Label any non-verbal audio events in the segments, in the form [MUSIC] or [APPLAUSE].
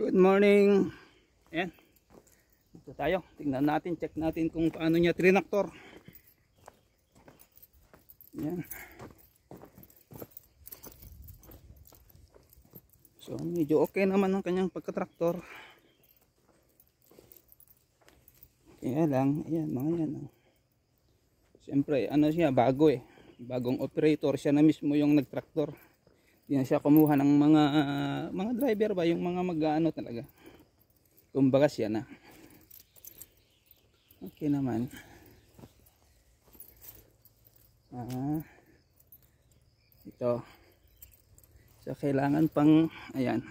Good morning. Ayan. Dito tayo. Tingnan natin. Check natin kung paano niya trinaktor. Ayan. So medyo okay naman ang kanyang pagka-tractor. Kaya lang. Ayan mga yan. Oh. Siyempre ano siya bago eh. Bagong operator. Siya na mismo yung nagtraktor. tractor yan siya kumuha ng mga uh, mga driver ba yung mga mag-aano talaga. Kumbaga siya na. Okay naman. Ah. Ito. So kailangan pang ayan.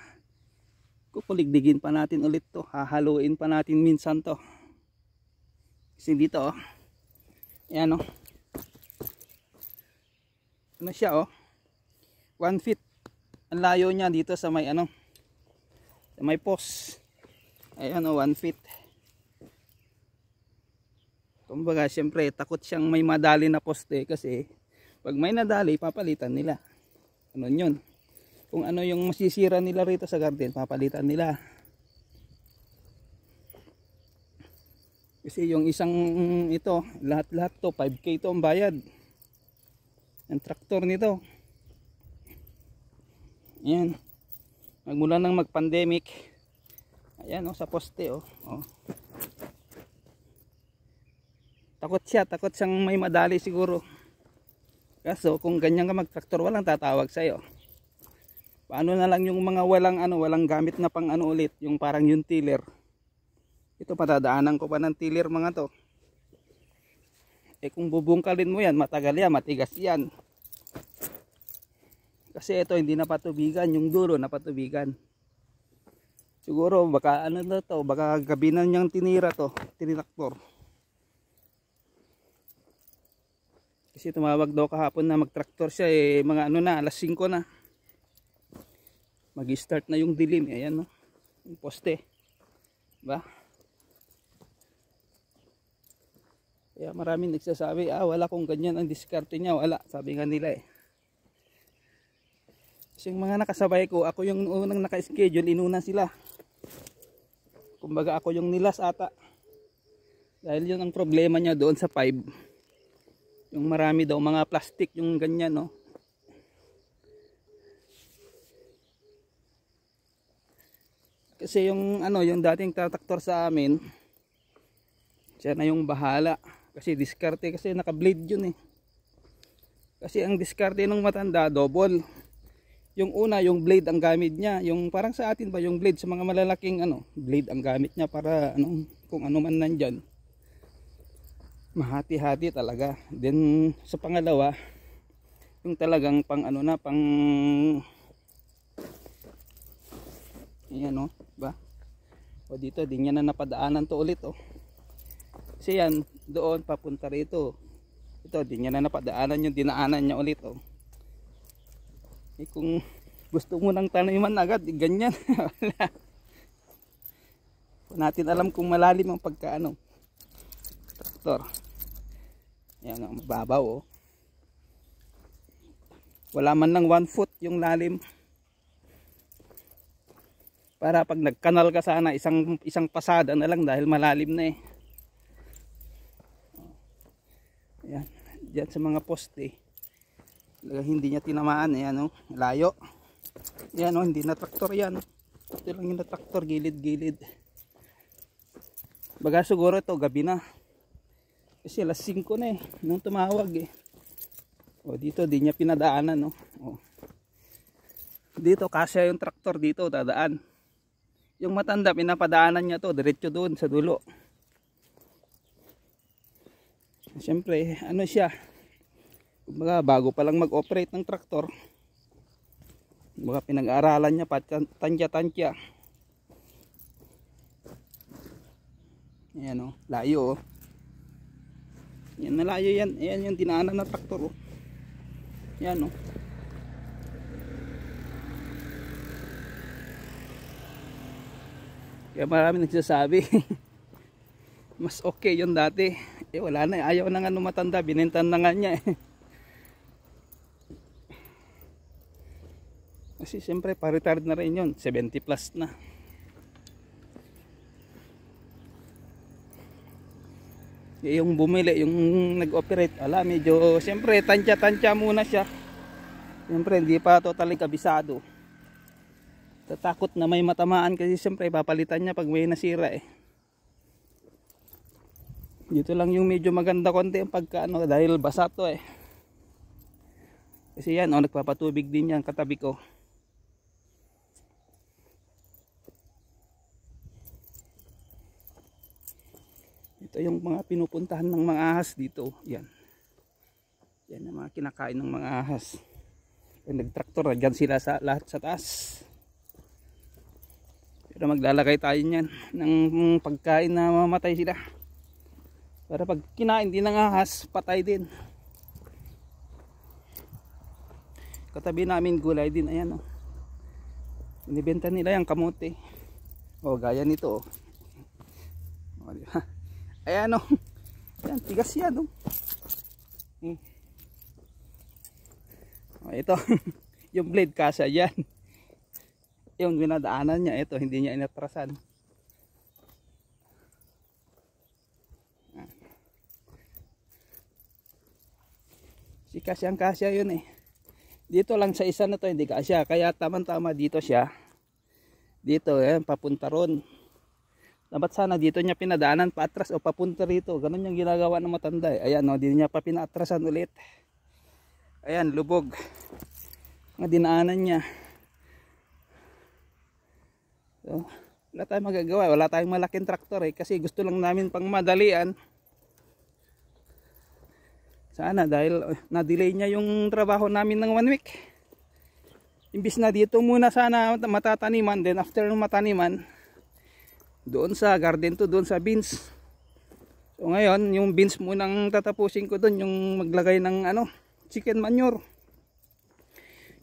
Kukuligdigin pa natin ulit 'to. Hahaluin pa natin minsan 'to. Kasi dito oh. Ayano. oh. Ano siya oh? 1 feet ang layo niya dito sa may ano sa may post ayan o 1 feet kumbaga syempre takot siyang may madali na poste kasi pag may nadali papalitan nila ano yun kung ano yung masisira nila rito sa garden papalitan nila kasi yung isang ito lahat lahat to 5k to ang bayad ang traktor nito Ayan. Nagmula ng mag-pandemic. Ayan oh, sa poste oh. oh. Takot siya, takot siyang may madali siguro. Kaso kung ganyan ka mag-tractor, walang tatawag sa'yo. Paano na lang yung mga walang ano, walang gamit na pang ano ulit, yung parang yung tiller. Ito patadaanan ko pa ng tiller mga to. Eh kung bubungkalin mo yan, matagal yan, matigas yan. Kasi ito hindi napatubigan, yung duro napatubigan. Siguro baka ano na to, baka gabi na niyang tinira to, tinilaktor. Kasi tumawag daw kahapon na magtraktor siya eh mga ano na, alas 5 na. Mag-start na yung dilim, eh, ayan no. Yung poste. Ba? Diba? Kaya maraming nagsasabi, ah wala kong ganyan ang diskarte niya, wala. Sabi nga nila eh. So yung mga nakasabay ko, ako yung unang naka-schedule, inuna sila. Kumbaga ako yung nilas ata. Dahil yun ang problema niya doon sa 5. Yung marami daw mga plastic, yung ganyan no. Kasi yung ano, yung dating tataktor sa amin, siya na yung bahala. Kasi diskarte, kasi naka-blade yun eh. Kasi ang diskarte ng matanda, double yung una yung blade ang gamit niya yung parang sa atin ba yung blade sa mga malalaking ano blade ang gamit niya para ano kung ano man nandyan mahati-hati talaga then sa pangalawa yung talagang pang ano na pang yan no oh, ba o dito din niya na napadaanan to ulit oh. kasi yan doon papunta rito ito din niya na napadaanan yung dinaanan niya ulit oh eh kung gusto mo ng taniman agad eh, ganyan [LAUGHS] wala natin alam kung malalim ang pagkaano traktor yan o mababaw oh. wala man lang 1 foot yung lalim para pag nagkanal ka sana isang isang pasada na lang dahil malalim na eh yan diyan sa mga poste eh hindi niya tinamaan eh ano layo yan eh, oh, hindi na traktor yan ito lang yung traktor gilid gilid baga siguro ito gabi na kasi alas 5 na eh nung tumawag eh Oh, dito din niya pinadaanan no oh. oh. dito kasi yung traktor dito dadaan yung matanda pinapadaanan niya to diretso doon sa dulo Siyempre, ano siya mga bago pa lang mag-operate ng traktor mga pinag-aaralan niya patantya-tantya ayan oh, layo o oh. yan na layo yan ayan yung dinaanan na traktor o oh. ayan oh. kaya marami nagsasabi [LAUGHS] mas okay yung dati eh wala na eh. ayaw na nga numatanda binintan na nga niya eh kasi siyempre pa-retired na rin yun 70 plus na eh, yung bumili yung nag-operate ala medyo siyempre tansya-tansya muna siya siyempre hindi pa totally kabisado tatakot na may matamaan kasi siyempre papalitan niya pag may nasira eh dito lang yung medyo maganda konti ang pagkaano dahil basa to eh kasi yan oh nagpapatubig din yan katabi ko Ito yung mga pinupuntahan ng mga ahas dito. Yan. Yan ang mga kinakain ng mga ahas. Yung nagtraktor, nagyan sila sa lahat sa taas. Pero maglalakay tayo niyan ng pagkain na mamatay sila. Para pag kinain din ng ahas, patay din. Katabi namin gulay din. Ayan o. Oh. Inibenta nila yung kamote. O, oh, gaya nito o. Oh. O, oh, diba? Eh, Ay o. [LAUGHS] Yan, tigas yan o. Oh. Hmm. Eh. O, oh, ito. [LAUGHS] yung blade kasa yan. Yung binadaanan niya. Ito, hindi niya inatrasan. Ah. Si kasyang-kasya yun eh. Dito lang sa isa na to, hindi kasya. Kaya tamang-tama dito siya. Dito, ayan, eh, papunta ron. Dapat sana dito niya pinadaanan paatras o papunta rito. Ganun yung ginagawa ng matanda. Eh. Ayan, no, dito niya pa pinaatrasan ulit. Ayan, lubog. Mga dinaanan niya. So, wala tayong magagawa. Wala tayong malaking traktor eh. Kasi gusto lang namin pang madalian. Sana dahil uh, na-delay niya yung trabaho namin ng one week. Imbis na dito muna sana matataniman. Then after mataniman, doon sa garden to doon sa beans so ngayon yung beans munang tatapusin ko doon yung maglagay ng ano chicken manure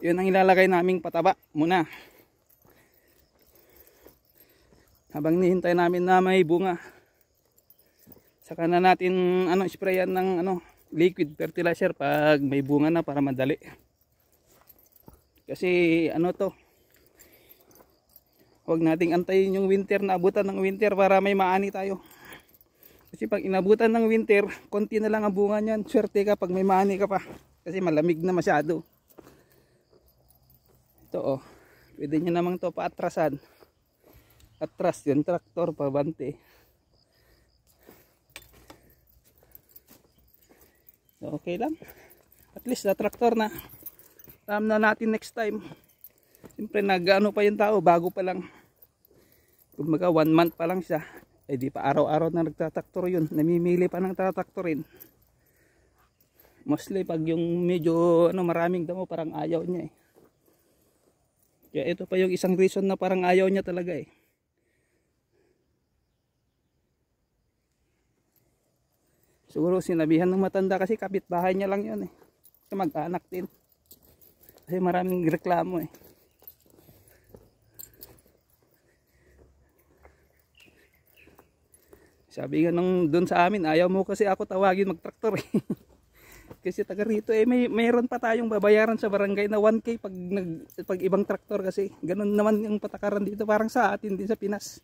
yun ang ilalagay naming pataba muna habang nihintay namin na may bunga saka na natin ano sprayan ng ano liquid fertilizer pag may bunga na para madali kasi ano to Huwag nating antayin yung winter na abutan ng winter para may maani tayo. Kasi pag inabutan ng winter, konti na lang ang bunga niyan. Swerte ka pag may maani ka pa. Kasi malamig na masyado. Ito oh. Pwede nyo namang to paatrasan. Atras yung traktor pabante. okay lang. At least na traktor na. Alam na natin next time siyempre nagano pa yung tao bago pa lang kumbaga one month pa lang siya eh di pa araw-araw na nagtataktor yun namimili pa ng tataktorin mostly pag yung medyo ano maraming damo parang ayaw niya eh kaya ito pa yung isang reason na parang ayaw niya talaga eh siguro sinabihan ng matanda kasi kapitbahay niya lang yun eh mag-anak din kasi maraming reklamo eh Sabi nga nung doon sa amin, ayaw mo kasi ako tawagin mag-tractor eh. [LAUGHS] kasi taga rito eh may meron pa tayong babayaran sa barangay na 1k pag nag pag ibang traktor kasi ganun naman yung patakaran dito parang sa atin din sa Pinas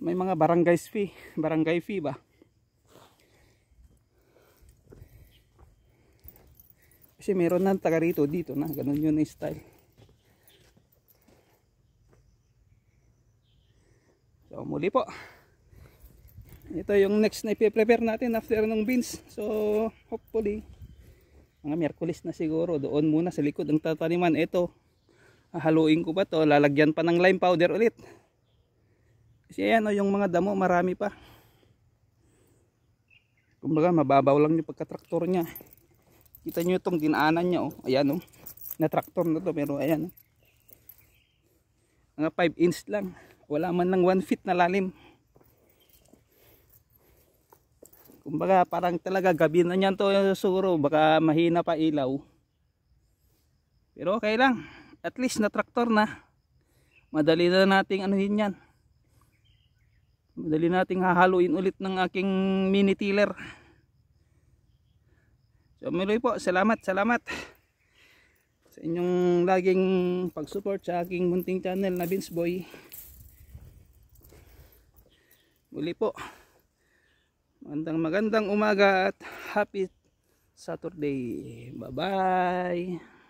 may mga barangay fee barangay fee ba kasi meron na taga rito dito na ganun yun yung style so muli po ito yung next na ipiprepare natin after ng beans so hopefully mga merkulis na siguro doon muna sa likod ang tataniman ito haluin ko ba to lalagyan pa ng lime powder ulit kasi ayan o oh, yung mga damo marami pa kumbaga mababaw lang yung pagka-traktor niya kita nyo itong dinaanan niya oh. ayan o oh. na traktor na to pero ayan oh. mga 5 inch lang wala man lang 1 feet na lalim kumbaga parang talaga gabi na niyan to suro baka mahina pa ilaw pero okay lang at least na traktor na madali na nating anuhin yan madali nating hahaluin ulit ng aking mini tiller so miloy po salamat salamat sa inyong laging pag-support sa aking munting channel na Vince Boy. Muli po. Magandang magandang umaga at happy Saturday. Bye-bye.